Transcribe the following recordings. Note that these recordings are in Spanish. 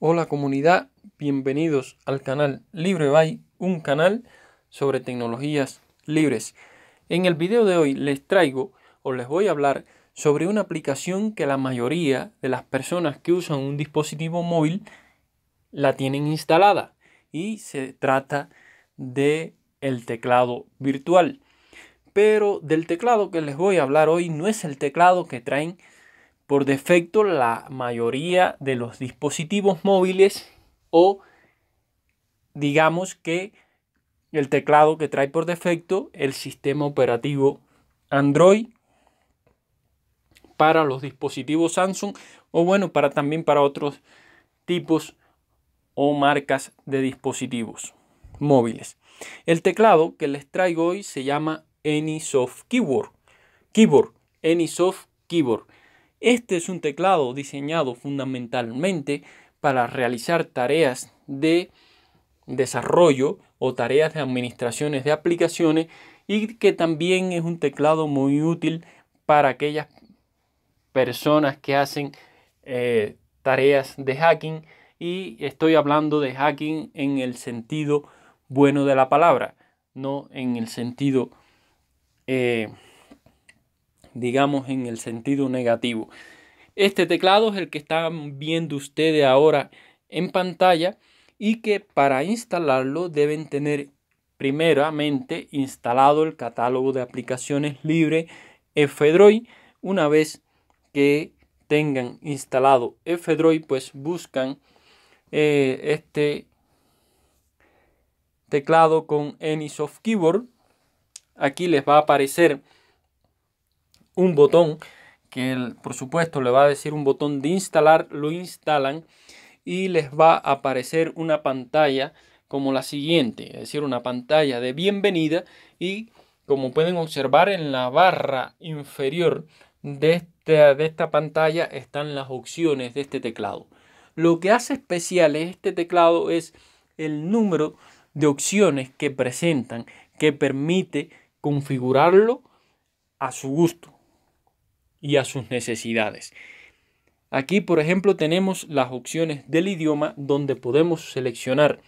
Hola comunidad, bienvenidos al canal LibreBay, un canal sobre tecnologías libres. En el video de hoy les traigo o les voy a hablar sobre una aplicación que la mayoría de las personas que usan un dispositivo móvil la tienen instalada y se trata de el teclado virtual. Pero del teclado que les voy a hablar hoy no es el teclado que traen por defecto, la mayoría de los dispositivos móviles o digamos que el teclado que trae por defecto el sistema operativo Android para los dispositivos Samsung o bueno, para también para otros tipos o marcas de dispositivos móviles. El teclado que les traigo hoy se llama Anysoft Keyboard. Keyboard, Anysoft Keyboard. Este es un teclado diseñado fundamentalmente para realizar tareas de desarrollo o tareas de administraciones de aplicaciones y que también es un teclado muy útil para aquellas personas que hacen eh, tareas de hacking y estoy hablando de hacking en el sentido bueno de la palabra, no en el sentido eh, digamos en el sentido negativo. Este teclado es el que están viendo ustedes ahora en pantalla y que para instalarlo deben tener primeramente instalado el catálogo de aplicaciones libre FDroid. Una vez que tengan instalado FDroid, pues buscan eh, este teclado con Anysoft Keyboard. Aquí les va a aparecer un botón que por supuesto le va a decir un botón de instalar, lo instalan y les va a aparecer una pantalla como la siguiente, es decir, una pantalla de bienvenida y como pueden observar en la barra inferior de de esta pantalla están las opciones de este teclado. Lo que hace especial este teclado es el número de opciones que presentan que permite configurarlo a su gusto y a sus necesidades. Aquí, por ejemplo, tenemos las opciones del idioma donde podemos seleccionar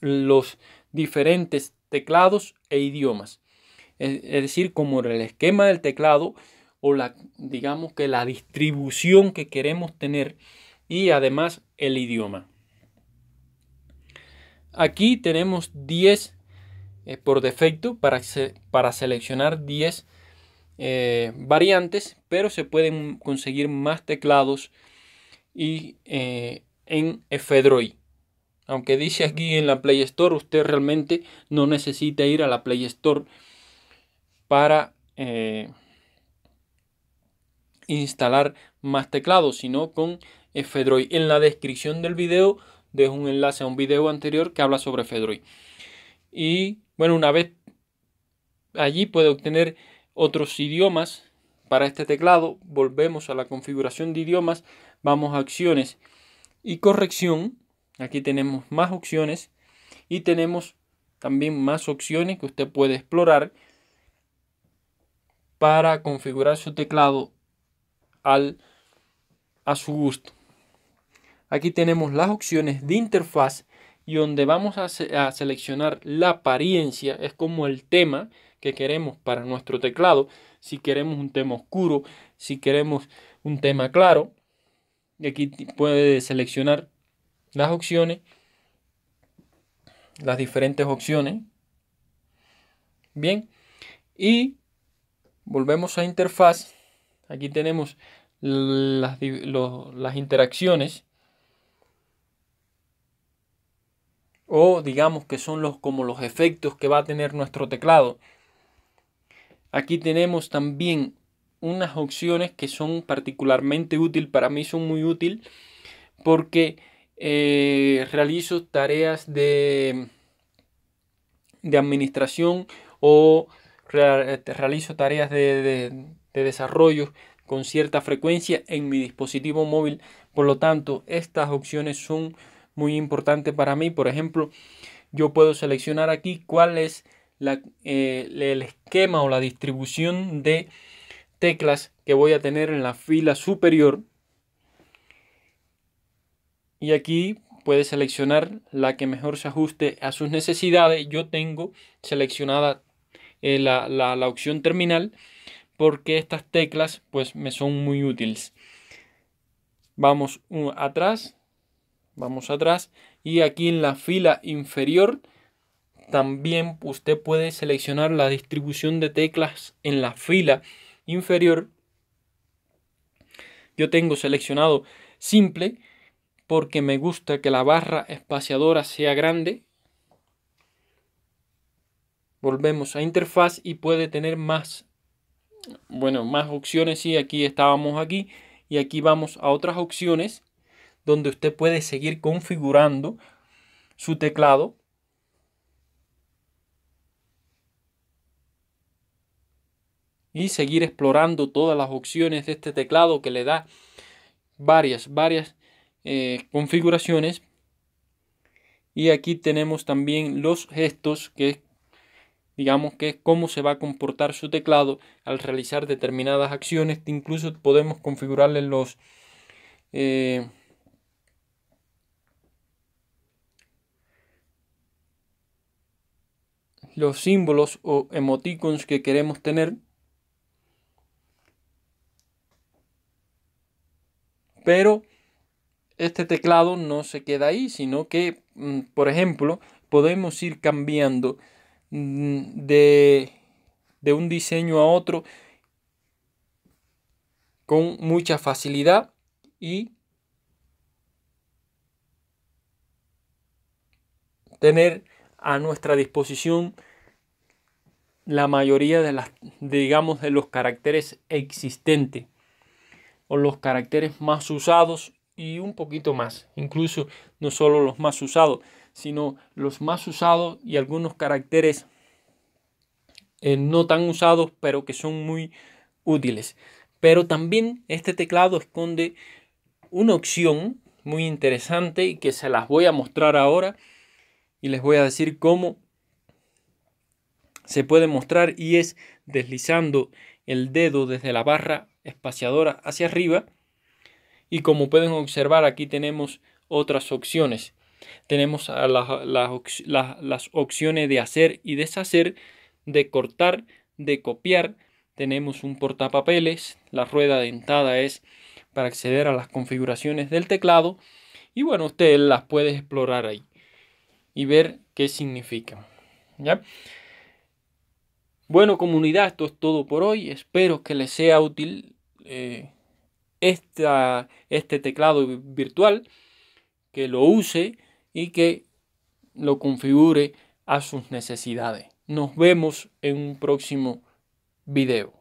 los diferentes teclados e idiomas. Es decir, como el esquema del teclado o la, digamos que la distribución que queremos tener y además el idioma. Aquí tenemos 10 eh, por defecto para, para seleccionar 10 eh, variantes, pero se pueden conseguir más teclados y eh, en Fedroid. Aunque dice aquí en la Play Store, usted realmente no necesita ir a la Play Store para eh, instalar más teclados, sino con Fedroid. En la descripción del video dejo un enlace a un video anterior que habla sobre Fedroid. Y bueno, una vez allí puede obtener otros idiomas para este teclado. Volvemos a la configuración de idiomas. Vamos a acciones y corrección. Aquí tenemos más opciones y tenemos también más opciones que usted puede explorar para configurar su teclado al, a su gusto. Aquí tenemos las opciones de interfaz y donde vamos a, seleccionar la apariencia, es como el tema que queremos para nuestro teclado, si queremos un tema oscuro, si queremos un tema claro, y aquí puede seleccionar las opciones, las diferentes opciones, bien, y volvemos a interfaz, aquí tenemos las, las interacciones, o digamos que son los, como los efectos que va a tener nuestro teclado. Aquí tenemos también unas opciones que son particularmente útil para mí son muy útil porque eh, realizo tareas de, de administración o eh, realizo tareas de, de desarrollo con cierta frecuencia en mi dispositivo móvil. Por lo tanto, estas opciones son muy importante para mí. Por ejemplo, yo puedo seleccionar aquí cuál es eh, el esquema o la distribución de teclas que voy a tener en la fila superior. Y aquí puede seleccionar la que mejor se ajuste a sus necesidades. Yo tengo seleccionada eh, la, la, opción terminal porque estas teclas pues me son muy útiles. Vamos atrás Vamos atrás y aquí en la fila inferior también usted puede seleccionar la distribución de teclas en la fila inferior. Yo tengo seleccionado simple porque me gusta que la barra espaciadora sea grande. Volvemos a interfaz y puede tener más, bueno, más opciones. Y aquí estábamos aquí y aquí vamos a otras opciones donde usted puede seguir configurando su teclado y seguir explorando todas las opciones de este teclado que le da varias, varias eh, configuraciones. Y aquí tenemos también los gestos que digamos que es cómo se va a comportar su teclado al realizar determinadas acciones. Incluso podemos configurarle los... Eh, los símbolos o emoticons que queremos tener. Pero este teclado no se queda ahí, sino que, mm, por ejemplo, podemos ir cambiando mm, de, de un diseño a otro con mucha facilidad y tener a nuestra disposición la mayoría de las, digamos, de los caracteres existentes o los caracteres más usados y un poquito más, incluso no solo los más usados, sino los más usados y algunos caracteres eh, no tan usados, pero que son muy útiles. Pero también este teclado esconde una opción muy interesante y que se las voy a mostrar ahora y les voy a decir cómo se puede mostrar y es deslizando el dedo desde la barra espaciadora hacia arriba y como pueden observar aquí tenemos otras opciones tenemos las, opciones de hacer y deshacer de cortar de copiar tenemos un portapapeles la rueda dentada es para acceder a las configuraciones del teclado y bueno usted las puede explorar ahí y ver qué significa. ¿ya? Bueno, comunidad, esto es todo por hoy. Espero que les sea útil eh, este teclado virtual, que lo use y que lo configure a sus necesidades. Nos vemos en un próximo video.